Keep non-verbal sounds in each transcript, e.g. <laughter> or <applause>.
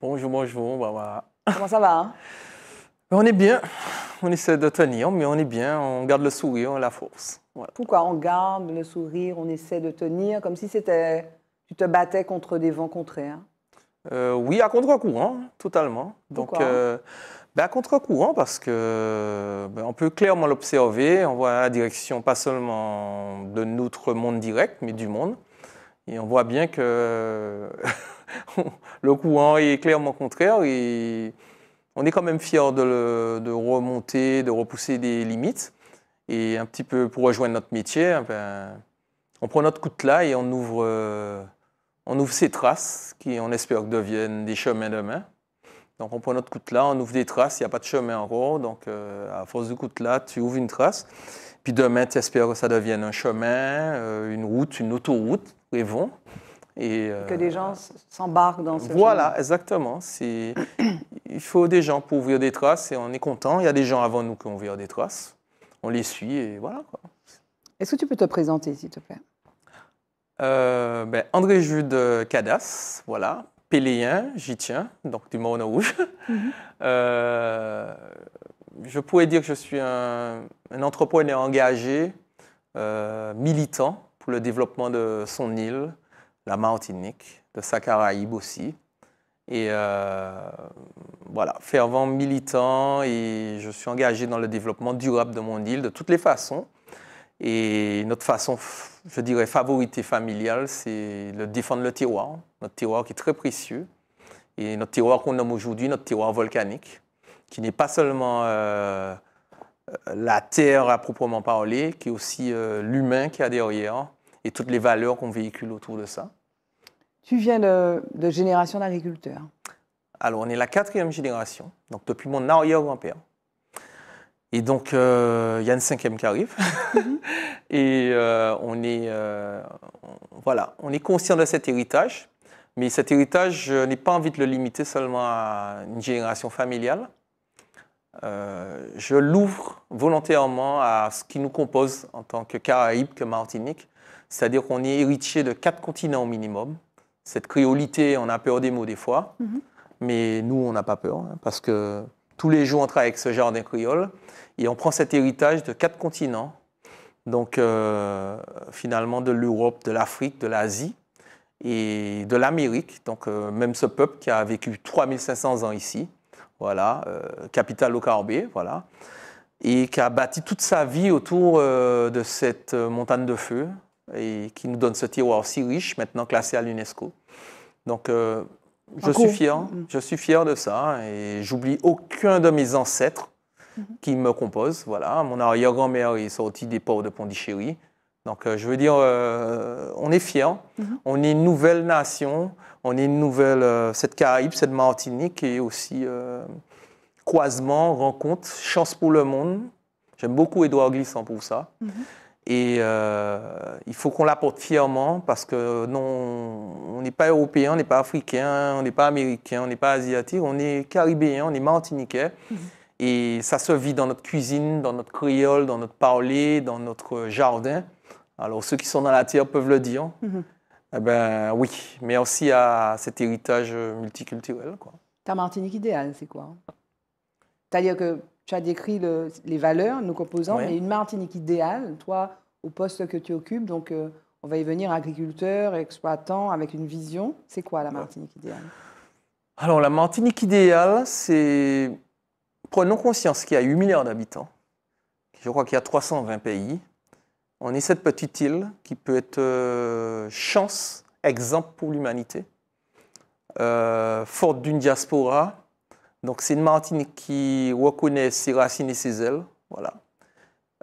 Bonjour, bonjour. Bah, bah, Comment ça va hein? bah, On est bien. On essaie de tenir, mais on est bien. On garde le sourire, on a la force. Pourquoi on garde le sourire, on essaie de tenir, comme si c'était tu te battais contre des vents contraires euh, Oui, à contre-courant, totalement. Donc, euh, bah, à contre-courant parce que on peut clairement l'observer. On voit la direction pas seulement de notre monde direct, mais du monde. Et on voit bien que <laughs> <laughs> le courant est clairement contraire et on est quand même fiers de, remonter, de repousser des limites. Et un petit peu pour rejoindre notre métier, eh ben, on prend notre coup là et euh, on ouvre, ces traces qui, on espère, deviennent des chemins demain. Donc on prend notre coup là, on ouvre des traces, il n'y a pas de chemin en encore. Donc euh, à force du coup de là, tu ouvres une trace. Puis demain, tu espères que ça devienne un chemin, euh, une route, une autoroute, vont. Et, que euh, des gens s'embarquent dans ce Voilà, exactement. il faut des gens pour ouvrir des traces et on est content. Il y a des gens avant nous qui ont ouvert des traces. On les suit et voilà. Est-ce que tu peux te présenter, s'il te plaît euh, ben, André Jude Cadas, voilà. Péléen, j'y tiens, donc du Morne Rouge. <laughs> Mm-hmm. Euh, je pourrais dire que je suis un, entrepreneur engagé, militant pour le développement de son île, la Martinique, de sa aussi. Et euh, voilà, fervent militant et je suis engagé dans le développement durable de mon île de toutes les façons. Et notre façon, je dirais, favorite familiale, c'est de défendre le terroir, notre terroir qui est très précieux. Et notre terroir qu'on nomme aujourd'hui, notre terroir volcanique, qui n'est pas seulement euh, euh, la terre à proprement parler, qui est aussi l'humain qui a derrière, et toutes les valeurs qu'on véhicule autour de ça. Tu viens de, génération d'agriculteurs. Alors, on est la quatrième génération, donc depuis mon arrière-grand-père. Et donc, euh, il y a une cinquième qui arrive. Mhm. <laughs> et euh, on, est, euh, voilà, on est conscient de cet héritage. Mais cet héritage, je n'ai pas envie de le limiter seulement à une génération familiale. je l'ouvre volontairement à ce qui nous compose en tant que Caraïbes, que Martinique, c'est-à-dire qu'on est héritier de quatre continents au minimum. Cette créolité, on a peur des mots des fois, mhm. mais nous, on n'a pas peur, hein, parce que tous les jours, on travaille avec ce jardin créole, et on prend cet héritage de quatre continents, donc euh, finalement de l'Europe, de l'Afrique, de l'Asie et de l'Amérique, donc euh, même ce peuple qui a vécu 3500 ans ici, voilà, euh, capitale au Carbé, voilà, et qui a bâti toute sa vie autour de cette montagne de feu, et qui nous donne ce tiroir si riche, maintenant classé à l'UNESCO. Donc, euh, je suis fier, mm. je suis fier de ça hein, et j'oublie aucun de mes ancêtres mm-hmm. qui me composent. Voilà, mon arrière-grand-mère est sortie des ports de Pondichéry. Donc, euh, je veux dire, euh, on est fiers, mm-hmm. on est une nouvelle nation, on est une nouvelle, cette Caraïbe, cette Martinique et aussi croisement, rencontre, chance pour le monde. J'aime beaucoup Édouard Glissant pour ça. Mm-hmm. Et euh, il faut qu'on la porte fièrement parce que non, on n'est pas européen, on n'est pas africain, on n'est pas américain, on n'est pas asiatique, on est caribéen, on est martiniquais. Mhm. Et ça se vit dans notre cuisine, dans notre créole, dans notre parler, dans notre jardin. Alors ceux qui sont dans la terre peuvent le dire. Mhm. Eh ben oui, mais aussi à cet héritage multiculturel. Quoi. Ta Martinique idéale, c'est quoi C'est-à-dire que tu as décrit les valeurs, nos composants, mais une Martinique idéale, toi, au poste que tu occupes, donc euh, on va y venir agriculteur, exploitant, avec une vision. C'est quoi la Martinique idéale Alors la Martinique idéale, c'est... Prenons conscience qu'il y a 8 milliards d'habitants, je crois qu'il y a 320 pays. On est cette petite île qui peut être euh, chance, exemple pour l'humanité, euh, forte d'une diaspora, donc c'est une Martinique qui reconnaît ses racines et ses ailes,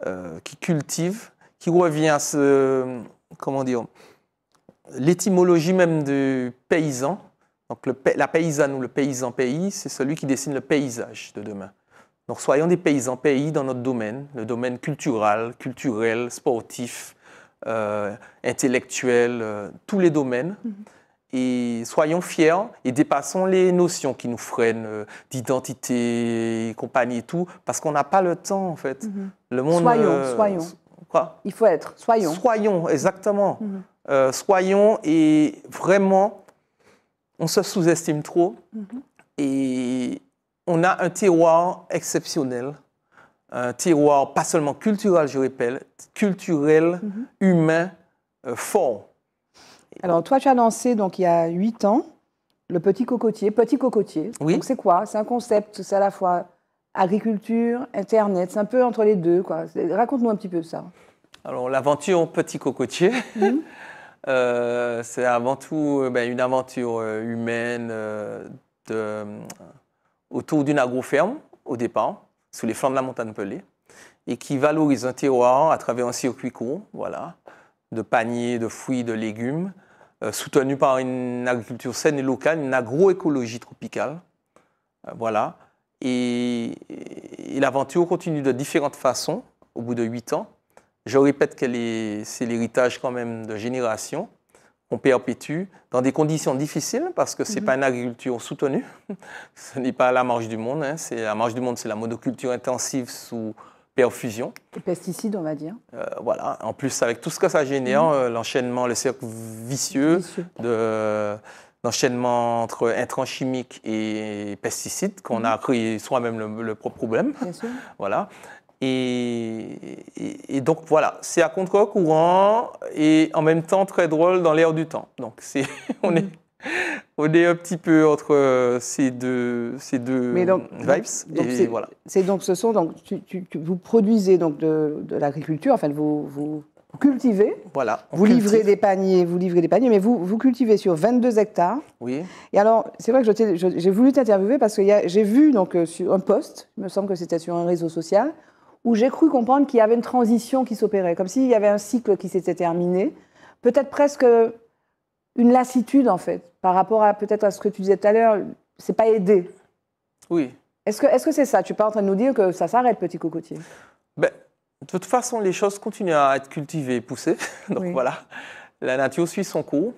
euh, qui cultive, qui revient à ce, comment dire, l'étymologie même du paysan. Donc la paysanne ou le paysan pays, c'est celui qui dessine le paysage de demain. Donc soyons des paysans pays dans notre domaine, le domaine culturel, culturel, sportif, euh, intellectuel, euh, tous les domaines. Mm-hmm et soyons fiers et dépassons les notions qui nous freinent euh, d'identité, compagnie et tout, parce qu'on n'a pas le temps en fait. Mhm. Le monde. Soyons, euh, soyons. Quoi Il faut être, soyons. Soyons, exactement. Mhm. Euh, soyons et vraiment, on se sous-estime trop mhm. et on a un terroir exceptionnel. Un terroir pas seulement culturel, je répète, culturel, humain, fort. Alors, toi, tu as lancé, donc, il y a 8 ans, le petit cocotier. Petit cocotier. Oui. Donc, c'est quoi C'est un concept, c'est à la fois agriculture, Internet, c'est un peu entre les deux. Quoi. Raconte-nous un petit peu ça. Alors, l'aventure Petit Cocotier, mmh. <laughs> euh, c'est avant tout euh, ben, une aventure euh, humaine autour d'une agroferme, au départ, sous les flancs de la montagne Pelée, et qui valorise un terroir à travers un circuit court, voilà, de paniers, de fruits, de légumes, euh, soutenu par une agriculture saine et locale, une agroécologie tropicale. Euh, voilà. Et, l'aventure continue de différentes façons au bout de huit ans. Je répète que c'est l'héritage quand même de générations qu'on perpétue dans des conditions difficiles parce que ce n'est mhm. pas une agriculture soutenue. <laughs> ce n'est pas la marge du monde. Hein. C'est, la marge du monde, c'est la monoculture intensive sous fusion Les pesticides, on va dire. Euh, voilà. En plus, avec tout ce que ça génère, mm. euh, l'enchaînement, le cercle vicieux, de l'enchaînement entre intrants chimiques et pesticides qu'on mm. a créé soi-même le, propre problème. voilà. Et, et, et, donc voilà, c'est à contre-courant et en même temps très drôle dans l'air du temps. Donc c'est, <laughs> on est mm. <laughs> on est un petit peu entre euh, ces deux, ces deux vibes. voilà. C'est donc ce sont donc vous produisez donc de, de l'agriculture. Enfin, vous, vous cultivez. Voilà. Vous livrez des paniers, vous livrez des paniers, mais vous, vous cultivez sur 22 hectares. Oui. Et alors, c'est vrai que j'ai voulu t'interviewer parce que j'ai vu donc euh, sur un poste, il me semble que c'était sur un réseau social, où j'ai cru comprendre qu'il y avait une transition qui s'opérait, comme s'il y avait un cycle qui s'était terminé, peut-être presque une lassitude, en fait, par rapport à peut-être à ce que tu disais tout à l'heure, c'est pas aidé. Oui. Est-ce que c'est -ce c'est ça Tu n'es pas en train de nous dire que ça s'arrête, petit cocotier ben, De toute façon, les choses continuent à être cultivées et poussées. <laughs> Donc voilà, la nature suit son cours.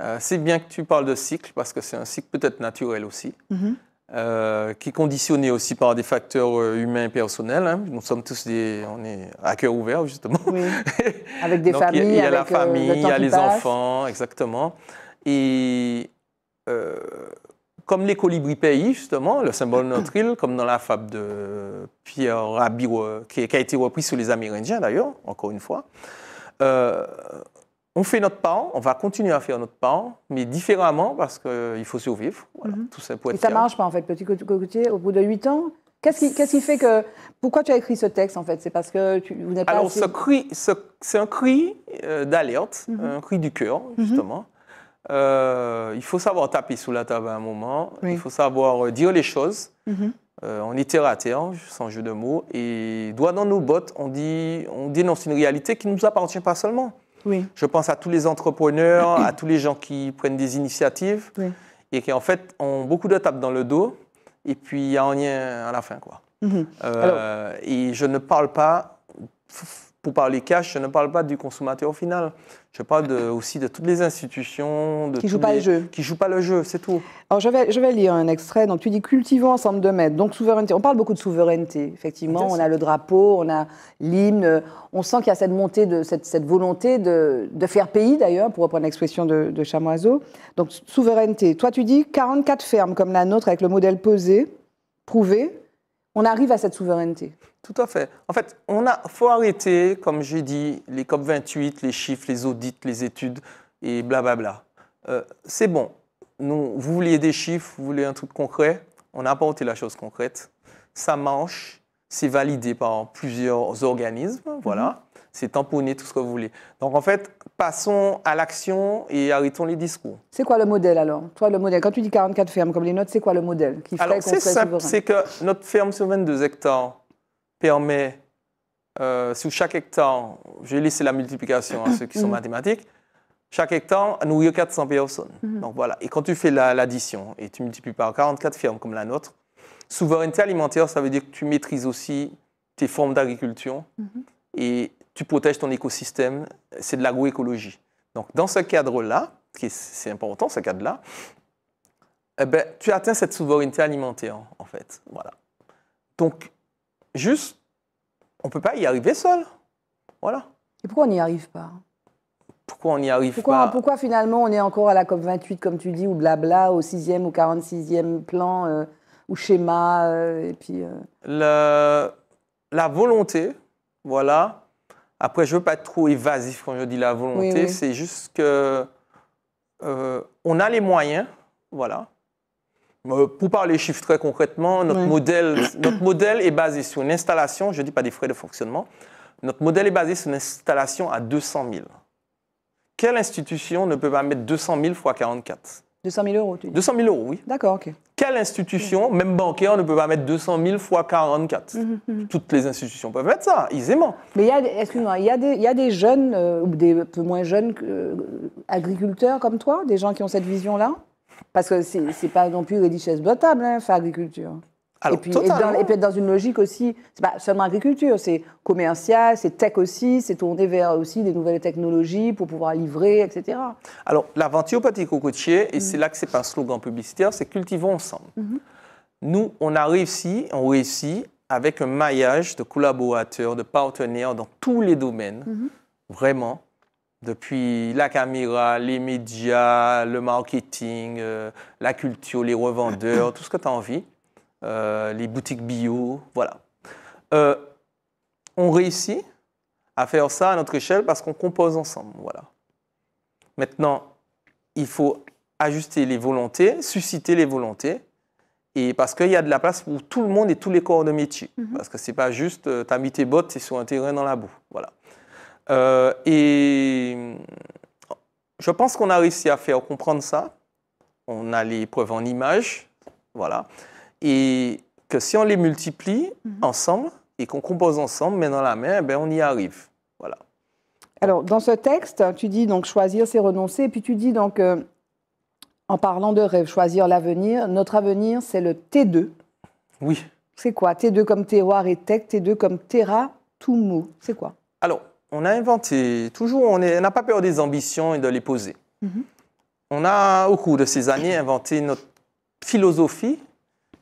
Euh, c'est bien que tu parles de cycle, parce que c'est un cycle peut-être naturel aussi. Mm-hmm. Euh, qui est conditionné aussi par des facteurs euh, humains et personnels. Hein. Nous sommes tous des, on est à cœur ouvert justement. Oui. <laughs> Avec des familles, il y a, y a la euh, famille, il y a les enfants, exactement. Et comme les colibris pays justement, le symbole de <coughs> notre île, comme dans la fable de Pierre Rabhi, qui, a été repris sur les Amérindiens d'ailleurs, encore une fois on fait notre part, on va continuer à faire notre part, mais différemment parce qu'il faut survivre. Mhm. tout ça Et ça ne marche pas en fait, petit cocotier, au bout de 8 ans Qu'est-ce qui, fait que. Pourquoi tu as écrit ce texte en fait C'est parce que tu, vous n'êtes pas. Alors, c'est un cri euh, d'alerte, mhm. un cri du cœur, mhm. justement. Euh, il faut savoir taper sous la table à un moment, il faut savoir euh, dire les choses. on est terre à terre, sans jeu de mots, et doigt dans nos bottes, on, dit, on dénonce une réalité qui ne nous appartient pas seulement. Je pense à tous les entrepreneurs, à tous les gens qui prennent des initiatives et qui en fait ont beaucoup de tapes dans le dos et puis il n'y a rien à la fin. Quoi. Mhm. Euh, et je ne parle pas pour parler cash, je ne parle pas du consommateur final. Je parle aussi de toutes les institutions. De qui ne jouent pas le jeu. Qui jouent pas le jeu, c'est tout. Alors, je vais, je vais lire un extrait. Donc, tu dis cultivons ensemble de maîtres. Donc, souveraineté. On parle beaucoup de souveraineté, effectivement. On a le drapeau, on a l'hymne. On sent qu'il y a cette montée, de, cette, volonté de, faire pays, d'ailleurs, pour reprendre l'expression de, de Chamoiseau. Donc, souveraineté. Toi, tu dis 44 fermes comme la nôtre avec le modèle pesé, prouvé, on arrive à cette souveraineté. Tout à fait. En fait, on a, faut arrêter, comme j'ai dit, les COP 28, les chiffres, les audits, les études et blablabla. Euh, c'est bon. Nous, vous vouliez des chiffres, vous voulez un truc concret. On a apporté la chose concrète. Ça marche. C'est validé par plusieurs organismes. Voilà. Mhm c'est tamponner tout ce que vous voulez. Donc en fait, passons à l'action et arrêtons les discours. C'est quoi le modèle alors Toi, le modèle, quand tu dis 44 fermes comme les nôtres, c'est quoi le modèle qui C'est que notre ferme sur 22 hectares permet, euh, sur chaque hectare, je vais laisser la multiplication à ceux qui sont mm-hmm. mathématiques, chaque hectare nourrir 400 personnes. Mm-hmm. Donc voilà. Et quand tu fais l'addition et tu multiplies par 44 fermes comme la nôtre, souveraineté alimentaire, ça veut dire que tu maîtrises aussi tes formes d'agriculture. Mm-hmm. Et tu protèges ton écosystème, c'est de l'agroécologie. Donc, dans ce cadre-là, c'est important, ce cadre-là, eh ben, tu atteins cette souveraineté alimentaire, en fait. Voilà. Donc, juste, on ne peut pas y arriver seul. Voilà. Et pourquoi on n'y arrive pas Pourquoi on n'y arrive pas Pourquoi finalement on est encore à la COP28, comme tu dis, ou blabla, au 6e ou 46e plan, euh, ou schéma, euh, et puis... Euh la volonté, voilà, après, je veux pas être trop évasif quand je dis la volonté. C'est juste que euh, on a les moyens, voilà. Euh, pour parler chiffres très concrètement, notre, modèle, notre modèle est basé sur une installation, je ne dis pas des frais de fonctionnement, notre modèle est basé sur une installation à 200 000. Quelle institution ne peut pas mettre 200 000 fois 44 200 000 euros, tu dis 200 000 euros, oui. D'accord, ok quelle institution, même bancaire, ne peut pas mettre 200 000 fois 44 mhm, mhm. Toutes les institutions peuvent mettre ça, aisément. Mais il y a, il des, jeunes, euh, ou des peu moins jeunes euh, agriculteurs comme toi, des gens qui ont cette vision-là Parce que c'est, n'est pas non plus une richesse botable, faire agriculture et, puis, dans, être dans une logique aussi, c'est pas seulement agriculture, c'est commercial, c'est tech aussi, c'est tourné vers aussi des nouvelles technologies pour pouvoir livrer, etc. Alors, l'aventure petit cocotier, et mm. c'est là que c'est pas un slogan publicitaire, c'est cultivons ensemble. Mm-hmm. Nous, on a réussi, on réussit avec un maillage de collaborateurs, de partenaires dans tous les domaines, mm-hmm. vraiment, depuis la caméra, les médias, le marketing, euh, la culture, les revendeurs, <coughs> tout ce que tu as envie. Euh, les boutiques bio, voilà. Euh, on réussit à faire ça à notre échelle parce qu'on compose ensemble, voilà. Maintenant, il faut ajuster les volontés, susciter les volontés, et parce qu'il y a de la place pour tout le monde et tous les corps de métier. Mhm. Parce que ce n'est pas juste, euh, tu as mis tes bottes, sur un terrain dans la boue, voilà. Euh, et je pense qu'on a réussi à faire comprendre ça. On a les preuves en images, voilà et que si on les multiplie mhm. ensemble et qu'on compose ensemble, mais dans la main, eh ben, on y arrive. Voilà. Alors, dans ce texte, tu dis donc choisir, c'est renoncer, et puis tu dis donc, euh, en parlant de rêve, choisir l'avenir, notre avenir, c'est le T2. Oui. C'est quoi T2 comme terroir et tech, T2 comme terra, tout mou, C'est quoi Alors, on a inventé, toujours, on n'a pas peur des ambitions et de les poser. Mhm. On a, au cours de ces années, inventé notre philosophie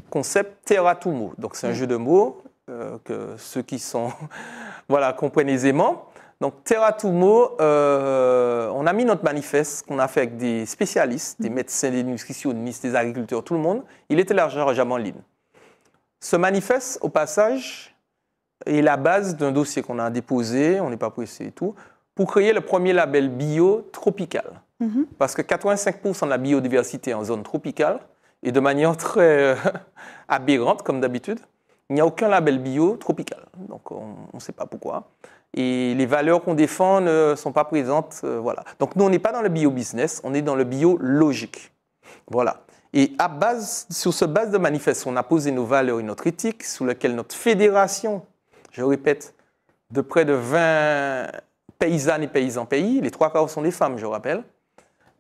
concept Terra Terratumo. Donc c'est un mm. jeu de mots euh, que ceux qui sont <laughs> voilà comprennent aisément. Donc Terra euh, on a mis notre manifeste qu'on a fait avec des spécialistes, des mm. médecins, des nutritionnistes, des agriculteurs, tout le monde. Il était largement en ligne. Ce manifeste, au passage, est la base d'un dossier qu'on a déposé, on n'est pas pressé et tout, pour créer le premier label bio tropical. Mm-hmm. Parce que 85% de la biodiversité en zone tropicale, et de manière très euh, <laughs> aberrante, comme d'habitude, il n'y a aucun label bio tropical. Donc on ne sait pas pourquoi. Et les valeurs qu'on défend ne sont pas présentes. Euh, voilà. Donc nous, on n'est pas dans le bio-business, on est dans le bio-logique. Voilà. Et à base, sur ce base de manifeste, on a posé nos valeurs et notre éthique, sous laquelle notre fédération, je répète, de près de 20 paysannes et paysans pays, les trois quarts sont des femmes, je rappelle,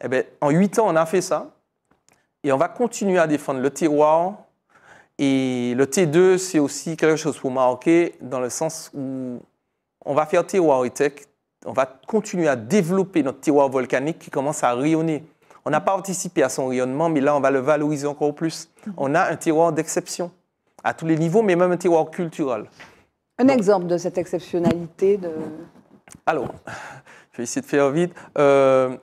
eh bien, en 8 ans, on a fait ça. Et on va continuer à défendre le terroir. Et le T2, c'est aussi quelque chose pour marquer dans le sens où on va faire terroir et tech. On va continuer à développer notre terroir volcanique qui commence à rayonner. On n'a pas participé à son rayonnement, mais là, on va le valoriser encore plus. Mhm. On a un terroir d'exception à tous les niveaux, mais même un terroir culturel. Un exemple de cette exceptionnalité de... Alors, <laughs> je vais essayer de faire vite. Euh,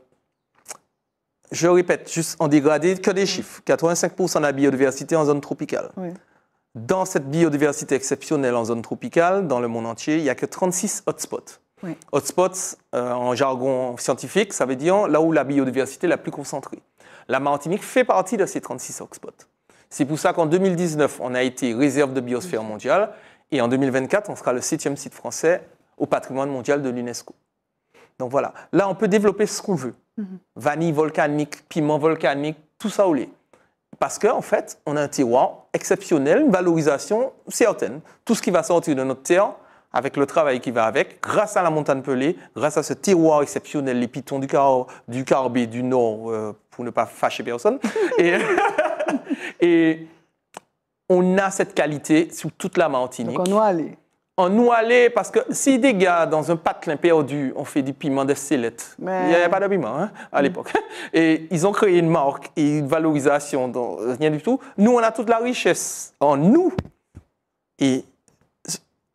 je répète, juste en dégradé que des chiffres. 85% de la biodiversité en zone tropicale. Dans cette biodiversité exceptionnelle en zone tropicale, dans le monde entier, il n'y a que 36 hotspots. Hotspots, euh, en jargon scientifique, ça veut dire là où la biodiversité est la plus concentrée. La Martinique fait partie de ces 36 hotspots. C'est pour ça qu'en 2019, on a été réserve de biosphère mondiale et en 2024, on sera le septième site français au patrimoine mondial de l'UNESCO. Donc voilà, là, on peut développer ce qu'on veut. Mhm. Vanille volcanique, piment volcanique, tout ça au lait. Parce qu'en en fait, on a un terroir exceptionnel, une valorisation certaine. Tout ce qui va sortir de notre terre, avec le travail qui va avec, grâce à la montagne pelée, grâce à ce terroir exceptionnel, les pitons du, car du Carbet, du Nord, euh, pour ne pas fâcher personne. <laughs> et, et, on a cette qualité sur toute la Martinique. Donc on doit en nous parce que si des gars dans un patelin perdu ont fait du piment de sellette, il n'y avait pas de piment hein, à l'époque, <laughs> et ils ont créé une marque et une valorisation, rien du tout, nous, on a toute la richesse en nous. Et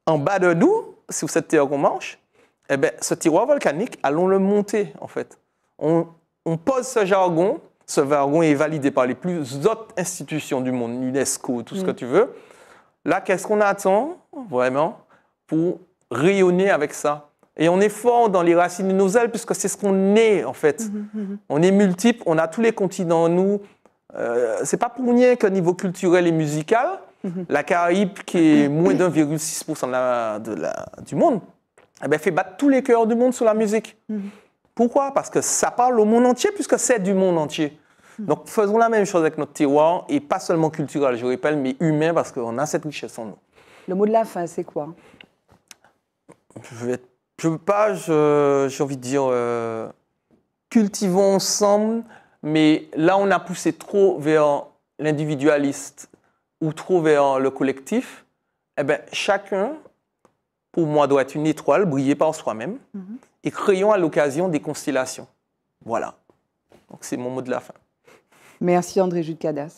en bas de nous, sur cette terre qu'on mange, eh ben, ce tiroir volcanique, allons le monter, en fait. On, pose ce jargon, ce jargon est validé par les plus hautes institutions du monde, UNESCO, tout ce mm. que tu veux. Là, qu'est-ce qu'on attend, vraiment pour rayonner avec ça. Et on est fort dans les racines de nos ailes, puisque c'est ce qu'on est, en fait. Mhm, mhm. On est multiple, on a tous les continents en nous. Euh, c'est pas pour rien qu'au niveau culturel et musical, mhm. la Caraïbe, qui est <coughs> moins d'1,6% de la, de la, du monde, elle eh ben, fait battre tous les cœurs du monde sur la musique. Pourquoi Parce que ça parle au monde entier, puisque c'est du monde entier. Donc faisons la même chose avec notre terroir, et pas seulement culturel, je répète, mais humain, parce qu'on a cette richesse en nous. Le mot de la fin, c'est quoi je ne veux pas, j'ai envie de dire, euh, cultivons ensemble, mais là, on a poussé trop vers l'individualiste ou trop vers le collectif. Eh ben, chacun, pour moi, doit être une étoile, brillée par soi-même, mhm. et créons à l'occasion des constellations. Voilà. Donc, c'est mon mot de la fin. Merci, André Jude Cadas.